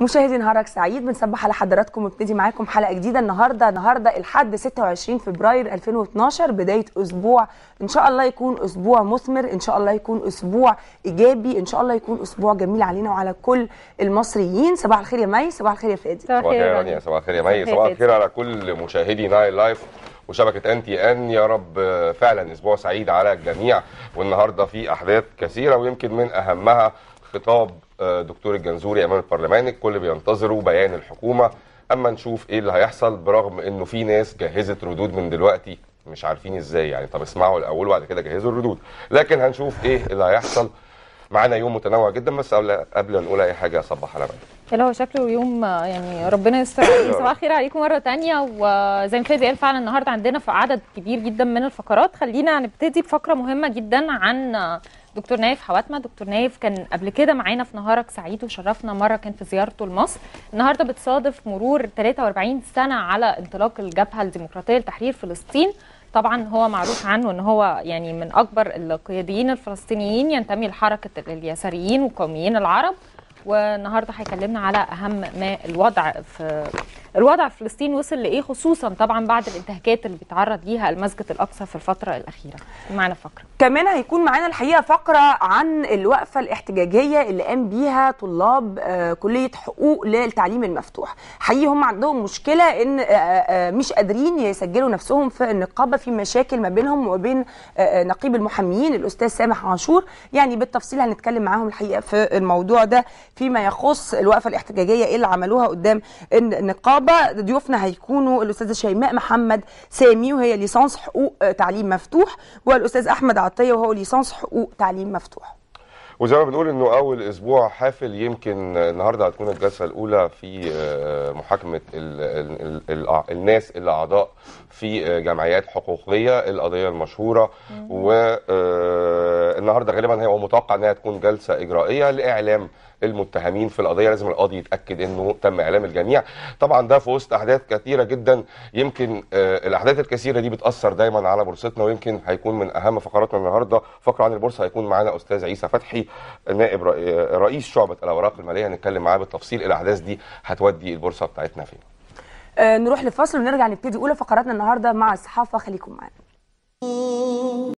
مشاهدي نهارك سعيد بنصبح على حضراتكم ونبتدي معاكم حلقه جديده النهارده النهارده الحد 26 فبراير 2012 بدايه اسبوع ان شاء الله يكون اسبوع مثمر ان شاء الله يكون اسبوع ايجابي ان شاء الله يكون اسبوع جميل علينا وعلى كل المصريين صباح الخير يا مي صباح الخير يا فادي صباح الخير يا رانيا صباح الخير يا مي صباح الخير على كل مشاهدي نايل لايف وشبكه انتي ان يا رب فعلا اسبوع سعيد على الجميع والنهارده في احداث كثيره ويمكن من اهمها خطاب آه، دكتور الجنزوري امام البرلمان الكل بينتظروا بيان الحكومه اما نشوف ايه اللي هيحصل برغم انه في ناس جهزت ردود من دلوقتي مش عارفين ازاي يعني طب اسمعوا الاول وبعد كده جهزوا الردود لكن هنشوف ايه اللي هيحصل معانا يوم متنوع جدا بس قبل قبل ما نقول اي حاجه صباح على بالك هو شكله يوم يعني ربنا يستر صباح الخير عليكم مره ثانيه وزي ما فادي قال فعلا النهارده عندنا في عدد كبير جدا من الفقرات خلينا نبتدي بفقره مهمه جدا عن دكتور نايف حواتمه دكتور نايف كان قبل كده معانا في نهارك سعيد وشرفنا مره كان في زيارته لمصر النهارده بتصادف مرور 43 سنه على انطلاق الجبهه الديمقراطيه لتحرير فلسطين طبعا هو معروف عنه ان هو يعني من اكبر القياديين الفلسطينيين ينتمي لحركه اليساريين والقوميين العرب والنهارده هيكلمنا على اهم ما الوضع في الوضع في فلسطين وصل لايه خصوصا طبعا بعد الانتهاكات اللي بيتعرض ليها المسجد الاقصى في الفتره الاخيره معنا فقره كمان هيكون معانا الحقيقه فقره عن الوقفه الاحتجاجيه اللي قام بيها طلاب آه، كليه حقوق للتعليم المفتوح حقيقي هم عندهم مشكله ان آه، آه، مش قادرين يسجلوا نفسهم في النقابه في مشاكل ما بينهم وبين نقيب المحاميين الاستاذ سامح عاشور يعني بالتفصيل هنتكلم معاهم الحقيقه في الموضوع ده فيما يخص الوقفه الاحتجاجيه اللي عملوها قدام النقابه النهارده ضيوفنا هيكونوا الاستاذه شيماء محمد سامي وهي ليسانس حقوق آه، تعليم مفتوح والاستاذ احمد عطيه وهو ليسانس حقوق تعليم مفتوح وزي ما بنقول انه اول اسبوع حافل يمكن النهارده هتكون الجلسه الاولى في آه، محاكمه الـ الـ الـ الناس الاعضاء في آه، جمعيات حقوقيه القضيه المشهوره و النهارده غالبا هو متوقع انها تكون جلسه اجرائيه لاعلام المتهمين في القضيه لازم القاضي يتاكد انه تم اعلام الجميع طبعا ده في وسط احداث كثيره جدا يمكن آه، الاحداث الكثيره دي بتاثر دايما على بورصتنا ويمكن هيكون من اهم فقراتنا النهارده فقره عن البورصه هيكون معانا استاذ عيسى فتحي نائب آه، رئيس شعبه الاوراق الماليه هنتكلم معاه بالتفصيل الاحداث دي هتودي البورصه بتاعتنا فين آه، نروح لفصل ونرجع نبتدي اولى فقراتنا النهارده مع الصحافه خليكم معانا